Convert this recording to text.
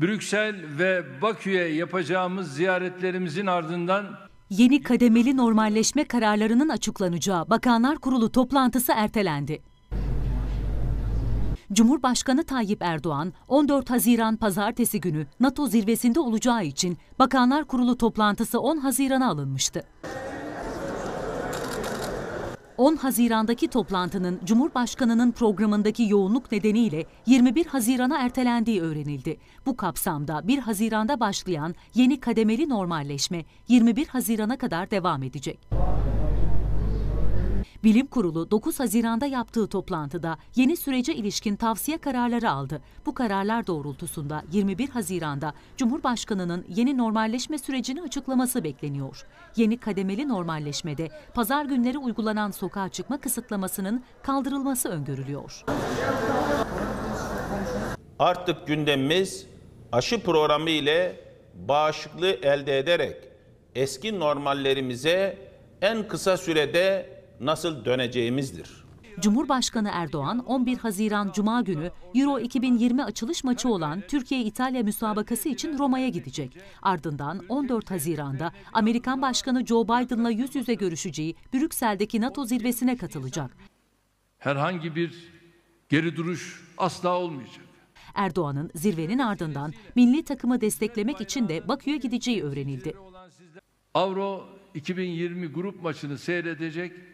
Brüksel ve Bakü'ye yapacağımız ziyaretlerimizin ardından Yeni kademeli normalleşme kararlarının açıklanacağı Bakanlar Kurulu toplantısı ertelendi. Cumhurbaşkanı Tayyip Erdoğan 14 Haziran pazartesi günü NATO zirvesinde olacağı için Bakanlar Kurulu toplantısı 10 Haziran'a alınmıştı. 10 Haziran'daki toplantının Cumhurbaşkanı'nın programındaki yoğunluk nedeniyle 21 Haziran'a ertelendiği öğrenildi. Bu kapsamda 1 Haziran'da başlayan yeni kademeli normalleşme 21 Haziran'a kadar devam edecek. Bilim Kurulu 9 Haziran'da yaptığı toplantıda yeni sürece ilişkin tavsiye kararları aldı. Bu kararlar doğrultusunda 21 Haziran'da Cumhurbaşkanı'nın yeni normalleşme sürecini açıklaması bekleniyor. Yeni kademeli normalleşmede pazar günleri uygulanan sokağa çıkma kısıtlamasının kaldırılması öngörülüyor. Artık gündemimiz aşı programı ile bağışıklığı elde ederek eski normallerimize en kısa sürede nasıl döneceğimizdir. Cumhurbaşkanı Erdoğan 11 Haziran Cuma günü Euro 2020 açılış maçı olan Türkiye-İtalya müsabakası için Roma'ya gidecek. Ardından 14 Haziran'da Amerikan Başkanı Joe Biden'la yüz yüze görüşeceği Brüksel'deki NATO zirvesine katılacak. Herhangi bir geri duruş asla olmayacak. Erdoğan'ın zirvenin ardından milli takımı desteklemek için de Bakü'ye gideceği öğrenildi. Avro 2020 grup maçını seyredecek